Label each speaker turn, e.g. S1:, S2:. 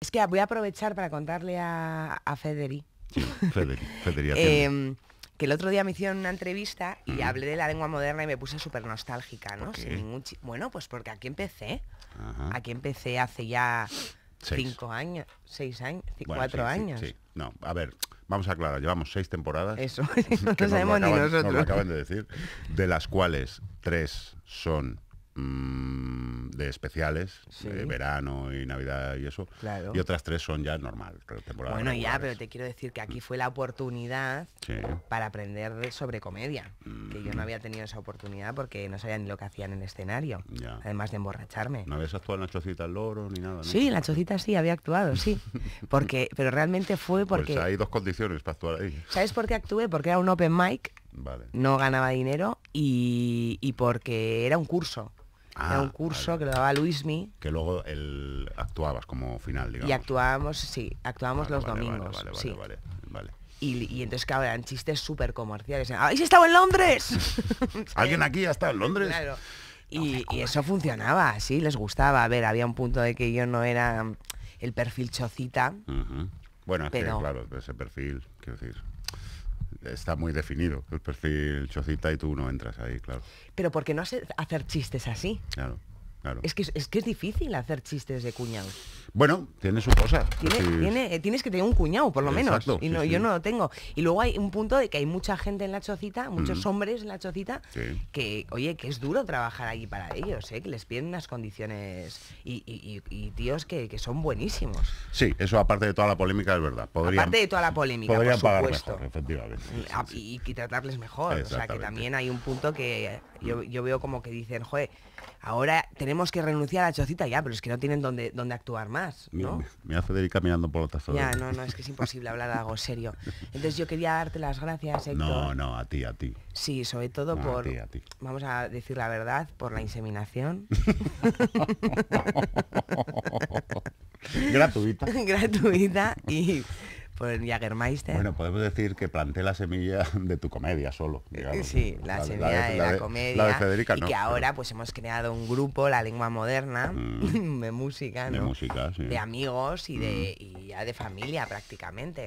S1: Es que voy a aprovechar para contarle a, a Federi. Em, que el otro día me hicieron una entrevista y hablé de la lengua moderna y me puse súper nostálgica, ¿no? bueno, pues porque aquí empecé. Aquí empecé hace ya cinco años, seis años, cuatro años. Sí,
S2: no, a ver, vamos a aclarar, llevamos seis temporadas. Eso, no acaban de decir, de las cuales tres son Mm, de especiales, de verano y Navidad y eso. Y otras tres son ya normal, Bueno, ya, pero
S1: te quiero decir que aquí fue la oportunidad para aprender sobre comedia, que yo no mm. había tenido esa oportunidad porque no sabía ni lo que hacían en el escenario,
S2: además de emborracharme. ¿No habías actuado en la chocita al loro ni nada? Sí, en la
S1: chocita sí, había actuado, sí. porque, pero realmente fue pues porque... hay
S2: dos condiciones para actuar ahí.
S1: ¿Sabes por qué actué? Porque era un open mic no ganaba dinero y, y, porque era un curso era un ah, curso que lo daba Luismi.
S2: Que luego él actuabas como final, digamos. Y
S1: actuábamos, sí, actuábamos los domingos. sí. vale, vale. Y, y, entonces, claro, eran chistes súper comerciales. ¿Habéis estado en Londres?
S2: ¿Alguien aquí ha estado en Londres? Claro.
S1: Y, eso funcionaba, sí, les gustaba. A ver, había un punto de que yo no era el perfil chocita.
S2: Bueno, pero... claro, ese perfil, quiero decir, está muy definido el perfil Chocita y tú no entras ahí, claro.
S1: Pero porque no hacer chistes así. Claro. Es, que, es difícil hacer chistes de cuñados.
S2: Bueno, tiene su cosa. Tiene,
S1: tienes que tener un cuñado, por lo menos. Y no, yo no lo tengo. Y luego hay un punto de que hay mucha gente en la chocita, muchos hombres en la chocita, que, oye, que es duro trabajar allí para ellos, ¿eh? que les piden unas condiciones y, tíos que, son buenísimos.
S2: Sí, eso aparte de toda la polémica es verdad. Podrían, aparte de toda la polémica, por supuesto. Pagar mejor, efectivamente.
S1: Ah, y, tratarles mejor. O sea, que también hay un punto que yo, yo veo como que dicen, joder, ahora tenemos que renunciar a la chocita ya, pero es que no tienen donde dónde actuar más. ¿no?
S2: me hace ir caminando por otras Ya, no,
S1: no, es que es imposible hablar algo serio. Entonces yo quería darte las gracias, No,
S2: no, a ti, a ti.
S1: Sí, sobre todo por, vamos a decir la verdad, por la inseminación.
S2: Gratuita. Gratuita y por el Jagermeister. Bueno, podemos decir que planté la semilla de tu comedia solo. Eh, sí, la, semilla de, la, comedia. y que ahora
S1: pues hemos creado un grupo, La Lengua Moderna, mm. de música, ¿no? De música, sí. De amigos y, de, mm. y ya de familia prácticamente.